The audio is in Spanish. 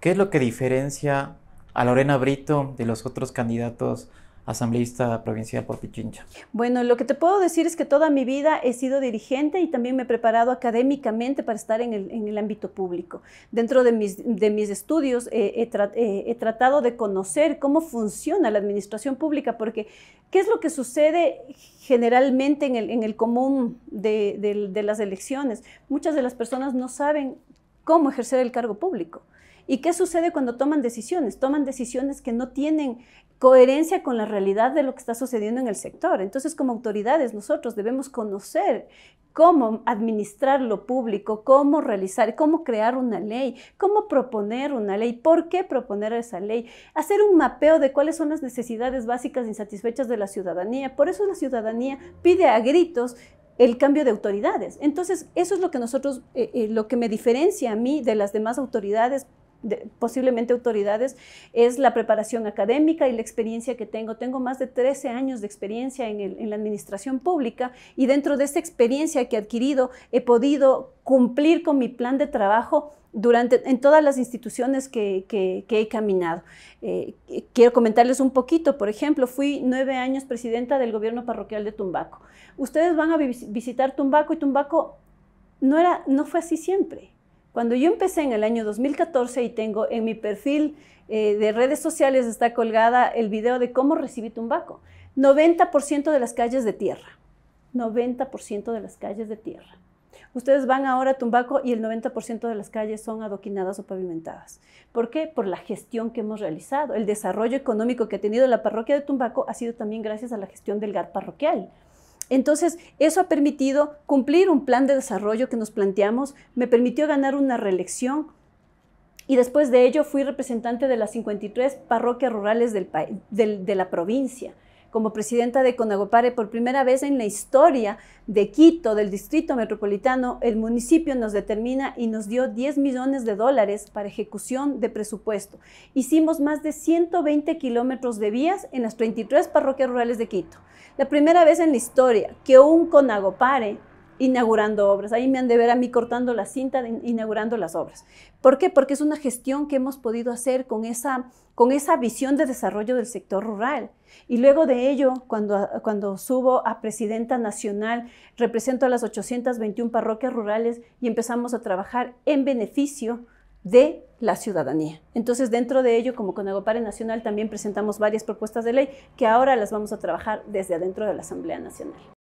¿Qué es lo que diferencia a Lorena Brito de los otros candidatos asambleísta provincial por Pichincha? Bueno, lo que te puedo decir es que toda mi vida he sido dirigente y también me he preparado académicamente para estar en el, ámbito público. Dentro de mis, estudios eh, eh, he, tratado de conocer cómo funciona la administración pública, porque ¿qué es lo que sucede generalmente en el, común de, de las elecciones? Muchas de las personas no saben cómo ejercer el cargo público. ¿Y qué sucede cuando toman decisiones? Toman decisiones que no tienen coherencia con la realidad de lo que está sucediendo en el sector. Entonces, como autoridades, nosotros debemos conocer cómo administrar lo público, cómo realizar, cómo crear una ley, cómo proponer una ley, por qué proponer esa ley, hacer un mapeo de cuáles son las necesidades básicas insatisfechas de la ciudadanía. Por eso la ciudadanía pide a gritos el cambio de autoridades. Entonces, eso es lo que nosotros, eh, eh, lo que me diferencia a mí de las demás autoridades, posiblemente autoridades, es la preparación académica y la experiencia que tengo. Tengo más de 13 años de experiencia en, en la administración pública y dentro de esta experiencia que he adquirido he podido cumplir con mi plan de trabajo durante, en todas las instituciones que, he caminado. Eh, quiero comentarles un poquito, por ejemplo, fui nueve años presidenta del gobierno parroquial de Tumbaco. Ustedes van a visitar Tumbaco y Tumbaco no, era, no fue así siempre. Cuando yo empecé en el año 2014 y tengo en mi perfil eh, de redes sociales está colgada el video de cómo recibí Tumbaco, 90% de las calles de tierra, 90% de las calles de tierra Ustedes van ahora a Tumbaco y el 90% de las calles son adoquinadas o pavimentadas. ¿Por qué? Por la gestión que hemos realizado. El desarrollo económico que ha tenido la parroquia de Tumbaco ha sido también gracias a la gestión del GAR parroquial. Entonces, eso ha permitido cumplir un plan de desarrollo que nos planteamos, me permitió ganar una reelección y después de ello fui representante de las 53 parroquias rurales de la provincia como presidenta de Conagopare por primera vez en la historia de Quito, del distrito metropolitano, el municipio nos determina y nos dio 10 millones de dólares para ejecución de presupuesto. Hicimos más de 120 kilómetros de vías en las 33 parroquias rurales de Quito. La primera vez en la historia que un Conagopare inaugurando obras. Ahí me han de ver a mí cortando la cinta, de inaugurando las obras. ¿Por qué? Porque es una gestión que hemos podido hacer con esa, con esa visión de desarrollo del sector rural. Y luego de ello, cuando, cuando subo a presidenta nacional, represento a las 821 parroquias rurales y empezamos a trabajar en beneficio de la ciudadanía. Entonces, dentro de ello, como Agopare Nacional, también presentamos varias propuestas de ley que ahora las vamos a trabajar desde adentro de la Asamblea Nacional.